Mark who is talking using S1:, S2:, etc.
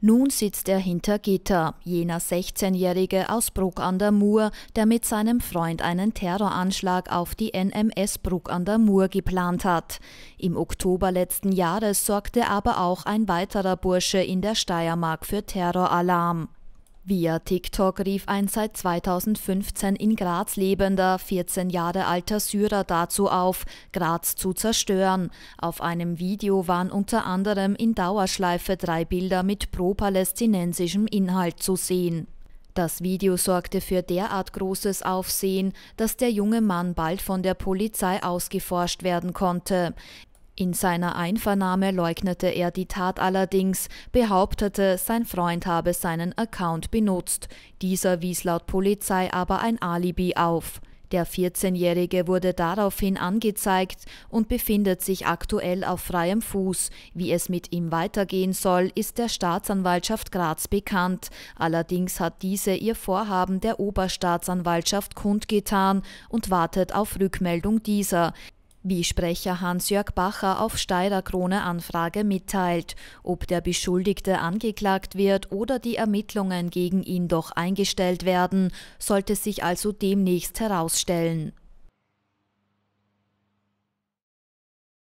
S1: Nun sitzt er hinter Gitter, jener 16-Jährige aus Bruck an der Mur, der mit seinem Freund einen Terroranschlag auf die NMS Bruck an der Mur geplant hat. Im Oktober letzten Jahres sorgte aber auch ein weiterer Bursche in der Steiermark für Terroralarm. Via TikTok rief ein seit 2015 in Graz lebender, 14 Jahre alter Syrer dazu auf, Graz zu zerstören. Auf einem Video waren unter anderem in Dauerschleife drei Bilder mit pro-palästinensischem Inhalt zu sehen. Das Video sorgte für derart großes Aufsehen, dass der junge Mann bald von der Polizei ausgeforscht werden konnte. In seiner Einvernahme leugnete er die Tat allerdings, behauptete, sein Freund habe seinen Account benutzt. Dieser wies laut Polizei aber ein Alibi auf. Der 14-Jährige wurde daraufhin angezeigt und befindet sich aktuell auf freiem Fuß. Wie es mit ihm weitergehen soll, ist der Staatsanwaltschaft Graz bekannt. Allerdings hat diese ihr Vorhaben der Oberstaatsanwaltschaft kundgetan und wartet auf Rückmeldung dieser wie Sprecher Hans-Jörg Bacher auf Steirer Krone Anfrage mitteilt. Ob der Beschuldigte angeklagt wird oder die Ermittlungen gegen ihn doch eingestellt werden, sollte sich also demnächst herausstellen.